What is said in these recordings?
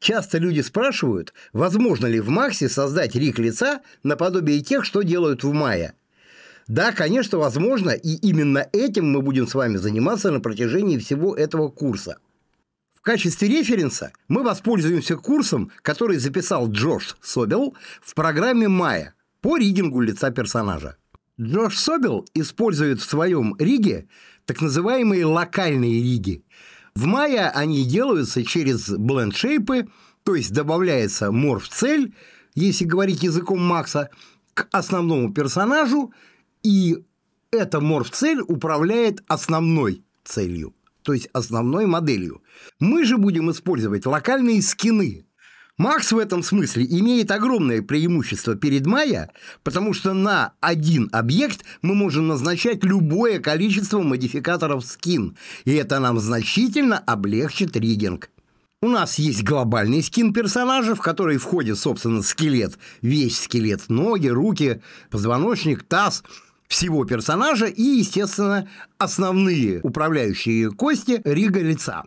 Часто люди спрашивают, возможно ли в Максе создать рик лица наподобие тех, что делают в мае. Да, конечно, возможно, и именно этим мы будем с вами заниматься на протяжении всего этого курса. В качестве референса мы воспользуемся курсом, который записал Джош Собел в программе «Майя» по ригингу лица персонажа. Джош Собел использует в своем риге так называемые локальные риги – в мае они делаются через блендшейпы, то есть добавляется морф-цель, если говорить языком Макса, к основному персонажу, и эта морф-цель управляет основной целью, то есть основной моделью. Мы же будем использовать локальные скины, Макс в этом смысле имеет огромное преимущество перед Майя, потому что на один объект мы можем назначать любое количество модификаторов скин, и это нам значительно облегчит риггинг. У нас есть глобальный скин персонажа, в который входит, собственно, скелет, весь скелет, ноги, руки, позвоночник, таз – всего персонажа и, естественно, основные управляющие кости рига лица.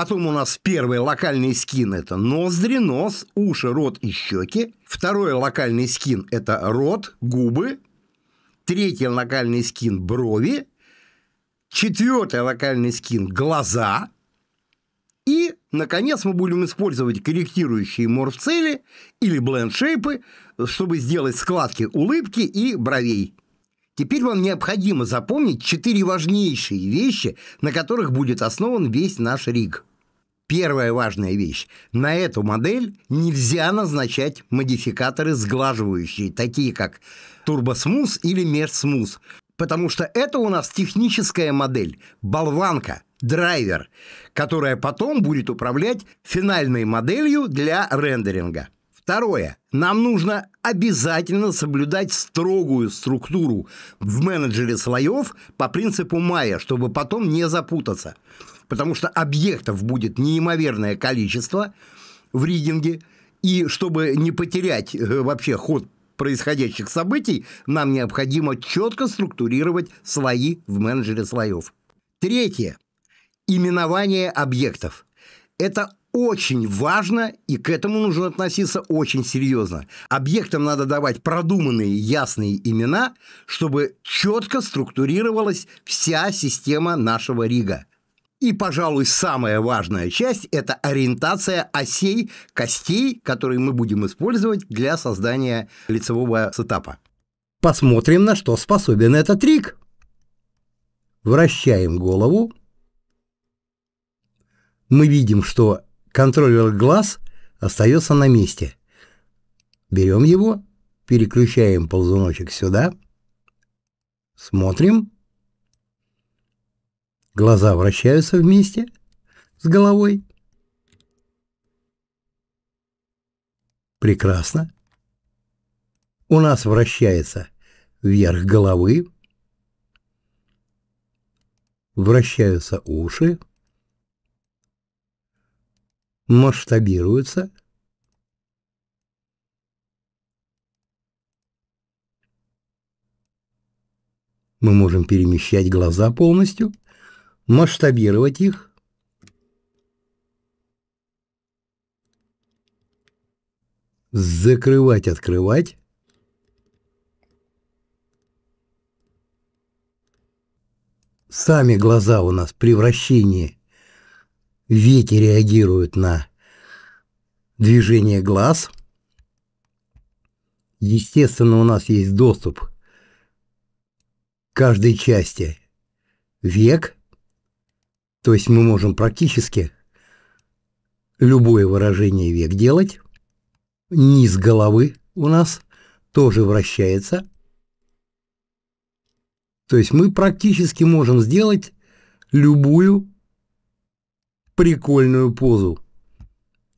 Потом у нас первый локальный скин – это ноздри, нос, уши, рот и щеки. Второй локальный скин – это рот, губы. Третий локальный скин – брови. Четвертый локальный скин – глаза. И, наконец, мы будем использовать корректирующие морфцели или бленд-шейпы, чтобы сделать складки улыбки и бровей. Теперь вам необходимо запомнить четыре важнейшие вещи, на которых будет основан весь наш риг – Первая важная вещь. На эту модель нельзя назначать модификаторы сглаживающие, такие как турбосмус или мерсмус, потому что это у нас техническая модель, болванка, драйвер, которая потом будет управлять финальной моделью для рендеринга. Второе. Нам нужно обязательно соблюдать строгую структуру в менеджере слоев по принципу Майя, чтобы потом не запутаться. Потому что объектов будет неимоверное количество в ридинге. И чтобы не потерять э, вообще ход происходящих событий, нам необходимо четко структурировать слои в менеджере слоев. Третье. Именование объектов. Это очень важно, и к этому нужно относиться очень серьезно. Объектам надо давать продуманные ясные имена, чтобы четко структурировалась вся система нашего Рига. И, пожалуй, самая важная часть – это ориентация осей, костей, которые мы будем использовать для создания лицевого сетапа. Посмотрим, на что способен этот Риг. Вращаем голову. Мы видим, что Контроллер глаз остается на месте. Берем его, переключаем ползуночек сюда, смотрим. Глаза вращаются вместе с головой. Прекрасно. У нас вращается вверх головы, вращаются уши, масштабируются? Мы можем перемещать глаза полностью, масштабировать их. Закрывать, открывать. Сами глаза у нас превращение Веки реагируют на движение глаз. Естественно, у нас есть доступ к каждой части век. То есть мы можем практически любое выражение век делать. Низ головы у нас тоже вращается. То есть мы практически можем сделать любую прикольную позу.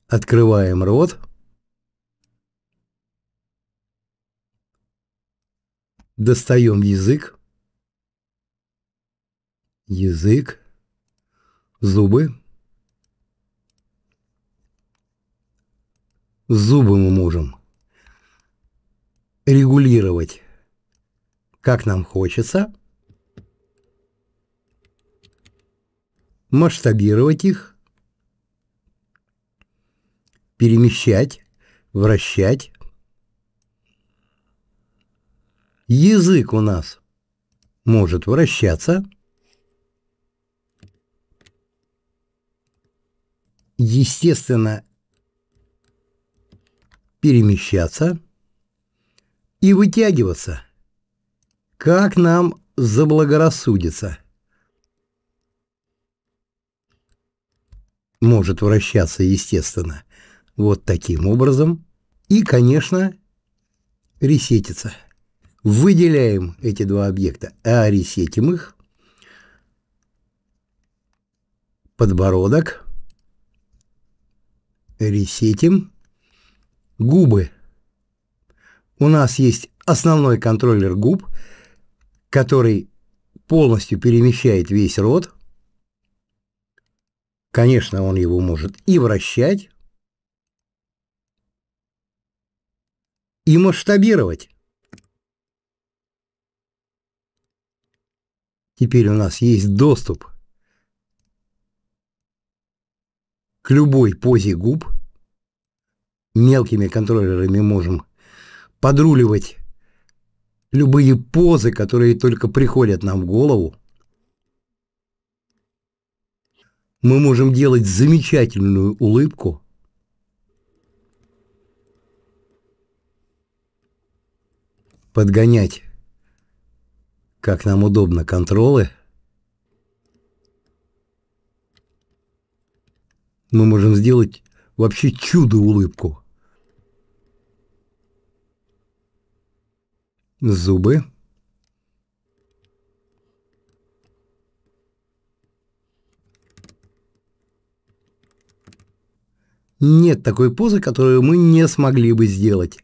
Открываем рот. Достаем язык. Язык. Зубы. Зубы мы можем регулировать, как нам хочется. Масштабировать их перемещать, вращать. Язык у нас может вращаться. Естественно, перемещаться и вытягиваться, как нам заблагорассудится. Может вращаться, естественно – вот таким образом. И, конечно, ресетится. Выделяем эти два объекта, а ресетим их. Подбородок. Ресетим. Губы. У нас есть основной контроллер губ, который полностью перемещает весь рот. Конечно, он его может и вращать, и масштабировать. Теперь у нас есть доступ к любой позе губ. Мелкими контроллерами можем подруливать любые позы, которые только приходят нам в голову. Мы можем делать замечательную улыбку – подгонять, как нам удобно, контролы. Мы можем сделать вообще чудо-улыбку. Зубы. Нет такой позы, которую мы не смогли бы сделать.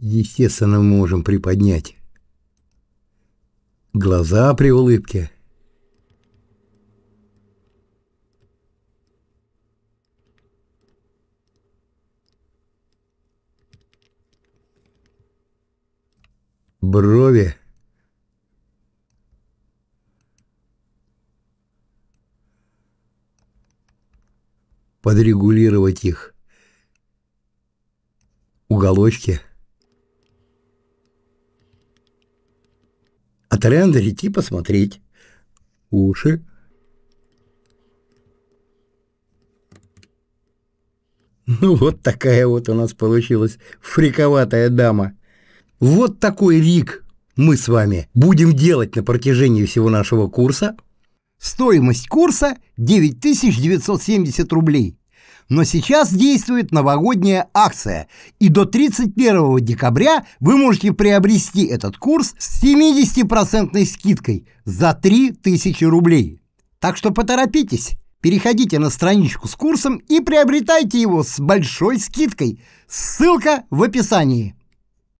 Естественно, мы можем приподнять глаза при улыбке. Брови. Подрегулировать их. Уголочки. от аренды идти посмотреть. Уши. Ну вот такая вот у нас получилась фриковатая дама. Вот такой рик мы с вами будем делать на протяжении всего нашего курса. Стоимость курса 9970 рублей но сейчас действует новогодняя акция, и до 31 декабря вы можете приобрести этот курс с 70% скидкой за 3000 рублей. Так что поторопитесь, переходите на страничку с курсом и приобретайте его с большой скидкой. Ссылка в описании.